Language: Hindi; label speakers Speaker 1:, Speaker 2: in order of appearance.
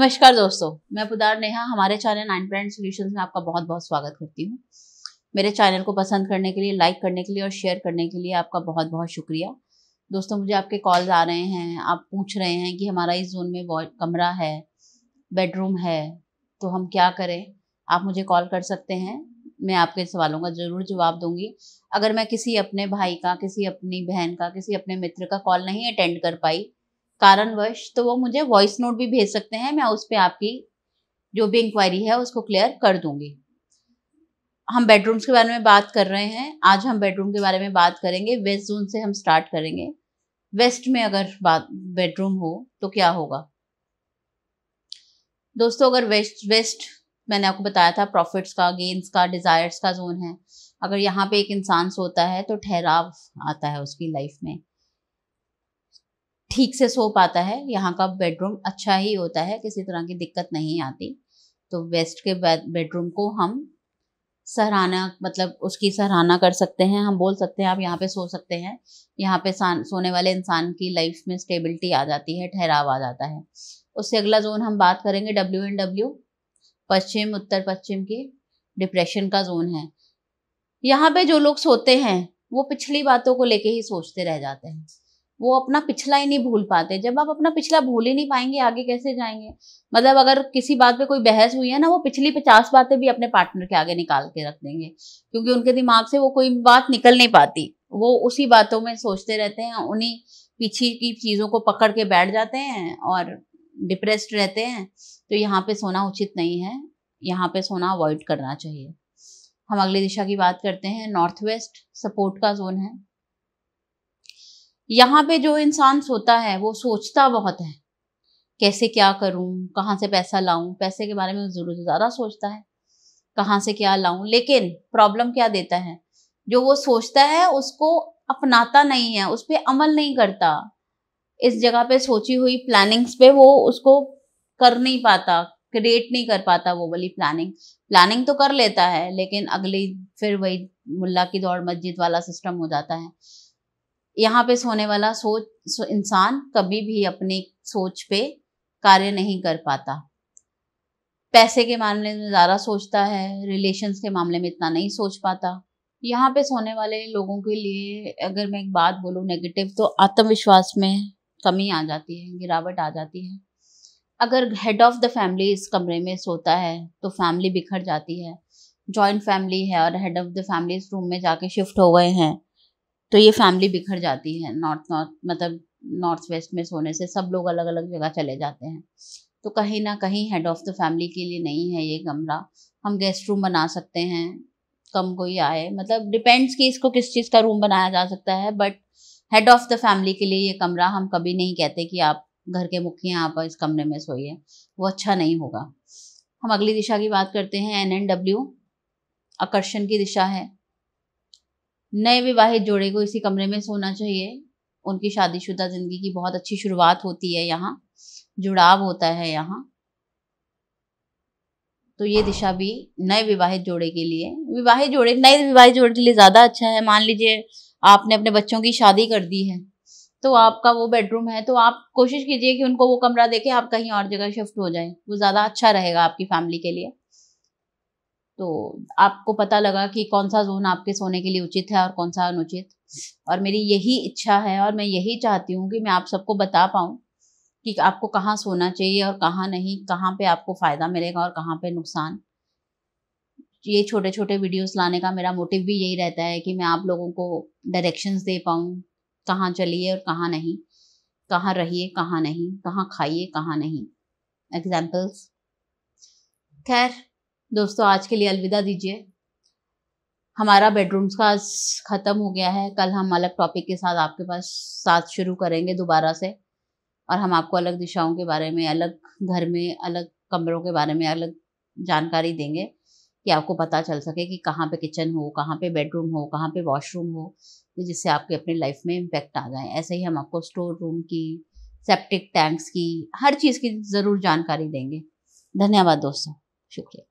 Speaker 1: नमस्कार दोस्तों मैं पुदार नेहा हमारे चैनल नाइन ब्रांड सॉल्यूशंस में आपका बहुत बहुत स्वागत करती हूँ मेरे चैनल को पसंद करने के लिए लाइक करने के लिए और शेयर करने के लिए आपका बहुत बहुत शुक्रिया दोस्तों मुझे आपके कॉल्स आ रहे हैं आप पूछ रहे हैं कि हमारा इस जोन में कमरा है बेडरूम है तो हम क्या करें आप मुझे कॉल कर सकते हैं मैं आपके सवालों का ज़रूर जवाब दूंगी अगर मैं किसी अपने भाई का किसी अपनी बहन का किसी अपने मित्र का कॉल नहीं अटेंड कर पाई कारणवश तो वो मुझे वॉइस नोट भी भेज सकते हैं मैं उस पर आपकी जो भी इंक्वायरी है उसको क्लियर कर दूंगी हम बेडरूम्स के बारे में बात कर रहे हैं आज हम बेडरूम के बारे में बात करेंगे वेस्ट जोन से हम स्टार्ट करेंगे वेस्ट में अगर बात बेडरूम हो तो क्या होगा दोस्तों अगर वेस्ट वेस्ट मैंने आपको बताया था प्रॉफिट्स का गेंस का डिज़ायर्स का जोन है अगर यहाँ पे एक इंसान सोता है तो ठहराव आता है उसकी लाइफ में ठीक से सो पाता है यहाँ का बेडरूम अच्छा ही होता है किसी तरह की दिक्कत नहीं आती तो वेस्ट के बेडरूम को हम सराहना मतलब उसकी सराहना कर सकते हैं हम बोल सकते हैं आप यहाँ पे सो सकते हैं यहाँ पे सोने वाले इंसान की लाइफ में स्टेबिलिटी आ जाती है ठहराव आ जाता है उससे अगला जोन हम बात करेंगे डब्ल्यू एन डब्ल्यू पश्चिम उत्तर पश्चिम की डिप्रेशन का जोन है यहाँ पे जो लोग सोते हैं वो पिछली बातों को लेके ही सोचते रह जाते हैं वो अपना पिछला ही नहीं भूल पाते जब आप अपना पिछला भूल ही नहीं पाएंगे आगे कैसे जाएंगे मतलब अगर किसी बात पे कोई बहस हुई है ना वो पिछली पचास बातें भी अपने पार्टनर के आगे निकाल के रख देंगे क्योंकि उनके दिमाग से वो कोई बात निकल नहीं पाती वो उसी बातों में सोचते रहते हैं उन्हीं पीछे की चीज़ों को पकड़ के बैठ जाते हैं और डिप्रेस्ड रहते हैं तो यहाँ पे सोना उचित नहीं है यहाँ पे सोना अवॉइड करना चाहिए हम अगली दिशा की बात करते हैं नॉर्थ वेस्ट सपोर्ट का जोन है यहाँ पे जो इंसान सोता है वो सोचता बहुत है कैसे क्या करूँ कहाँ से पैसा लाऊं पैसे के बारे में ज़रूर ज़्यादा सोचता है कहाँ से क्या लाऊं लेकिन प्रॉब्लम क्या देता है जो वो सोचता है उसको अपनाता नहीं है उस पर अमल नहीं करता इस जगह पे सोची हुई प्लानिंग्स पे वो उसको कर नहीं पाता क्रिएट नहीं कर पाता वो वाली प्लानिंग प्लानिंग तो कर लेता है लेकिन अगली फिर वही मुल्ला की दौड़ मस्जिद वाला सिस्टम हो जाता है यहाँ पे सोने वाला सोच सो इंसान कभी भी अपनी सोच पे कार्य नहीं कर पाता पैसे के मामले में ज़्यादा सोचता है रिलेशन्स के मामले में इतना नहीं सोच पाता यहाँ पे सोने वाले लोगों के लिए अगर मैं एक बात बोलूँ नेगेटिव तो आत्मविश्वास में कमी आ जाती है गिरावट आ जाती है अगर हेड ऑफ द फैमिली इस कमरे में सोता है तो फैमिली बिखर जाती है जॉइंट फैमिली है और हेड ऑफ द फैमिली इस रूम में जाके शिफ्ट हो गए हैं तो ये फैमिली बिखर जाती है नॉर्थ नॉर्थ मतलब नॉर्थ वेस्ट में सोने से सब लोग अलग अलग जगह चले जाते हैं तो कहीं ना कहीं हेड ऑफ़ द फैमिली के लिए नहीं है ये कमरा हम गेस्ट रूम बना सकते हैं कम कोई आए मतलब डिपेंड्स कि इसको किस चीज़ का रूम बनाया जा सकता है but head of the family के लिए ये कमरा हम कभी नहीं कहते कि आप घर के मुखिया आप इस कमरे में सोइए वो अच्छा नहीं होगा हम अगली दिशा की बात करते हैं एन एन डब्ल्यू आकर्षण की दिशा है नए विवाहित जोड़े को इसी कमरे में सोना चाहिए उनकी शादीशुदा जिंदगी की बहुत अच्छी शुरुआत होती है यहाँ जुड़ाव होता है यहाँ तो ये दिशा भी नए विवाहित जोड़े के लिए विवाहित जोड़े नए विवाहित जोड़े के लिए ज़्यादा अच्छा है मान लीजिए आपने अपने बच्चों की शादी कर दी है तो आपका वो बेडरूम है तो आप कोशिश कीजिए कि उनको वो कमरा देके आप कहीं और जगह शिफ्ट हो जाए वो ज़्यादा अच्छा रहेगा आपकी फैमिली के लिए तो आपको पता लगा कि कौन सा जोन आपके सोने के लिए उचित है और कौन सा अनुचित और मेरी यही इच्छा है और मैं यही चाहती हूँ कि मैं आप सबको बता पाऊँ कि आपको कहाँ सोना चाहिए और कहाँ नहीं कहाँ पे आपको फ़ायदा मिलेगा और कहाँ पे नुकसान ये छोटे छोटे वीडियोस लाने का मेरा मोटिव भी यही रहता है कि मैं आप लोगों को डायरेक्शंस दे पाऊँ कहाँ चलिए और कहाँ नहीं कहाँ रहिए कहाँ नहीं कहाँ खाइए कहाँ नहीं एग्जाम्पल्स खैर दोस्तों आज के लिए अलविदा दीजिए हमारा बेडरूम्स का आज ख़त्म हो गया है कल हम अलग टॉपिक के साथ आपके पास साथ शुरू करेंगे दोबारा से और हम आपको अलग दिशाओं के बारे में अलग घर में अलग कमरों के बारे में अलग जानकारी देंगे कि आपको पता चल सके कि कहाँ पे किचन हो कहाँ पे बेडरूम हो कहाँ पे वॉशरूम हो जिससे आपके अपने लाइफ में इम्पेक्ट आ जाए ऐसे ही हम आपको स्टोर रूम की सेप्टिक टैंक्स की हर चीज़ की ज़रूर जानकारी देंगे धन्यवाद दोस्तों शुक्रिया